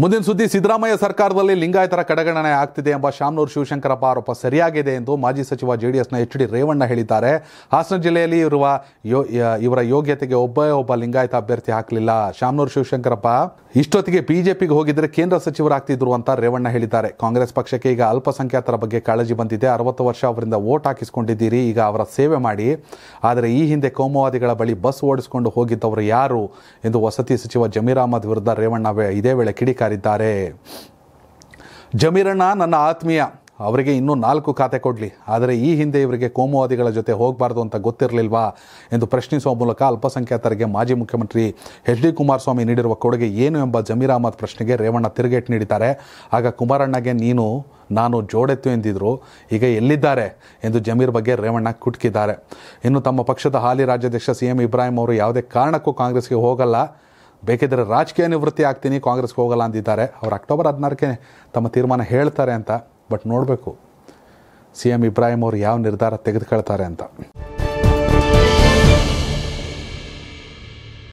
ಮುಂದಿನ ಸುದ್ದಿ ಸಿದ್ದರಾಮಯ್ಯ ಸರ್ಕಾರದಲ್ಲಿ ಲಿಂಗಾಯತರ ಕಡೆಗಣನೆ ಆಗ್ತಿದೆ ಎಂಬ ಶಾಮನೂರು ಶಿವಶಂಕರಪ್ಪ ಆರೋಪ ಸರಿಯಾಗಿದೆ ಎಂದು ಮಾಜಿ ಸಚಿವ ಜೆಡಿಎಸ್ನ ಎಚ್ ಡಿ ರೇವಣ್ಣ ಹೇಳಿದ್ದಾರೆ ಹಾಸನ ಜಿಲ್ಲೆಯಲ್ಲಿ ಇರುವ ಇವರ ಯೋಗ್ಯತೆಗೆ ಒಬ್ಬ ಒಬ್ಬ ಲಿಂಗಾಯತ ಅಭ್ಯರ್ಥಿ ಹಾಕಲಿಲ್ಲ ಶಾಮನೂರು ಶಿವಶಂಕರಪ್ಪ ಇಷ್ಟೊತ್ತಿಗೆ ಬಿಜೆಪಿಗೆ ಹೋಗಿದ್ರೆ ಕೇಂದ್ರ ಸಚಿವರಾಗ್ತಿದ್ರು ಅಂತ ರೇವಣ್ಣ ಹೇಳಿದ್ದಾರೆ ಕಾಂಗ್ರೆಸ್ ಪಕ್ಷಕ್ಕೆ ಈಗ ಅಲ್ಪಸಂಖ್ಯಾತರ ಬಗ್ಗೆ ಕಾಳಜಿ ಬಂದಿದೆ ಅರವತ್ತು ವರ್ಷ ಅವರಿಂದ ವೋಟ್ ಹಾಕಿಸಿಕೊಂಡಿದ್ದೀರಿ ಈಗ ಅವರ ಸೇವೆ ಮಾಡಿ ಆದರೆ ಈ ಹಿಂದೆ ಕೋಮುವಾದಿಗಳ ಬಳಿ ಬಸ್ ಓಡಿಸಿಕೊಂಡು ಹೋಗಿದ್ದವರು ಯಾರು ಎಂದು ವಸತಿ ಸಚಿವ ಜಮೀರ್ ಅಹಮದ್ ವಿರುದ್ಧ ರೇವಣ್ಣ ಇದೇ ವೇಳೆ ಕಿಡಿಕ ಕರೀತಾರೆ ಜಮೀರಣ್ಣ ನನ್ನ ಆತ್ಮೀಯ ಅವರಿಗೆ ಇನ್ನೂ ನಾಲ್ಕು ಖಾತೆ ಕೊಡಲಿ ಆದರೆ ಈ ಹಿಂದೆ ಇವರಿಗೆ ಕೋಮುವಾದಿಗಳ ಜೊತೆ ಹೋಗಬಾರ್ದು ಅಂತ ಗೊತ್ತಿರಲಿಲ್ವಾ ಎಂದು ಪ್ರಶ್ನಿಸುವ ಮೂಲಕ ಅಲ್ಪಸಂಖ್ಯಾತರಿಗೆ ಮಾಜಿ ಮುಖ್ಯಮಂತ್ರಿ ಎಚ್ ಡಿ ಕುಮಾರಸ್ವಾಮಿ ನೀಡಿರುವ ಕೊಡುಗೆ ಏನು ಎಂಬ ಜಮೀರ್ ಅಹಮದ್ ಪ್ರಶ್ನೆಗೆ ರೇವಣ್ಣ ತಿರುಗೇಟು ನೀಡಿದ್ದಾರೆ ಆಗ ಕುಮಾರಣ್ಣಗೆ ನೀನು ನಾನು ಜೋಡೆತ್ತು ಎಂದಿದ್ರು ಈಗ ಎಲ್ಲಿದ್ದಾರೆ ಎಂದು ಜಮೀರ್ ಬಗ್ಗೆ ರೇವಣ್ಣ ಕುಟ್ಕಿದ್ದಾರೆ ಇನ್ನು ತಮ್ಮ ಪಕ್ಷದ ಹಾಲಿ ರಾಜ್ಯಾಧ್ಯಕ್ಷ ಸಿ ಎಂ ಇಬ್ರಾಹಿಂ ಅವರು ಯಾವುದೇ ಕಾರಣಕ್ಕೂ ಕಾಂಗ್ರೆಸ್ಗೆ ಹೋಗಲ್ಲ ಬೇಕಿದ್ದರೆ ರಾಜಕೀಯ ನಿವೃತ್ತಿ ಆಗ್ತೀನಿ ಕಾಂಗ್ರೆಸ್ಗೆ ಹೋಗಲ್ಲ ಅಂದಿದ್ದಾರೆ ಅವರು ಅಕ್ಟೋಬರ್ ಹದಿನಾರಕ್ಕೆ ತಮ್ಮ ತೀರ್ಮಾನ ಹೇಳ್ತಾರೆ ಅಂತ ಬಟ್ ನೋಡಬೇಕು ಸಿ ಎಮ್ ಇಬ್ರಾಹಿಂ ಅವರು ಯಾವ ನಿರ್ಧಾರ ತೆಗೆದುಕೊಳ್ತಾರೆ ಅಂತ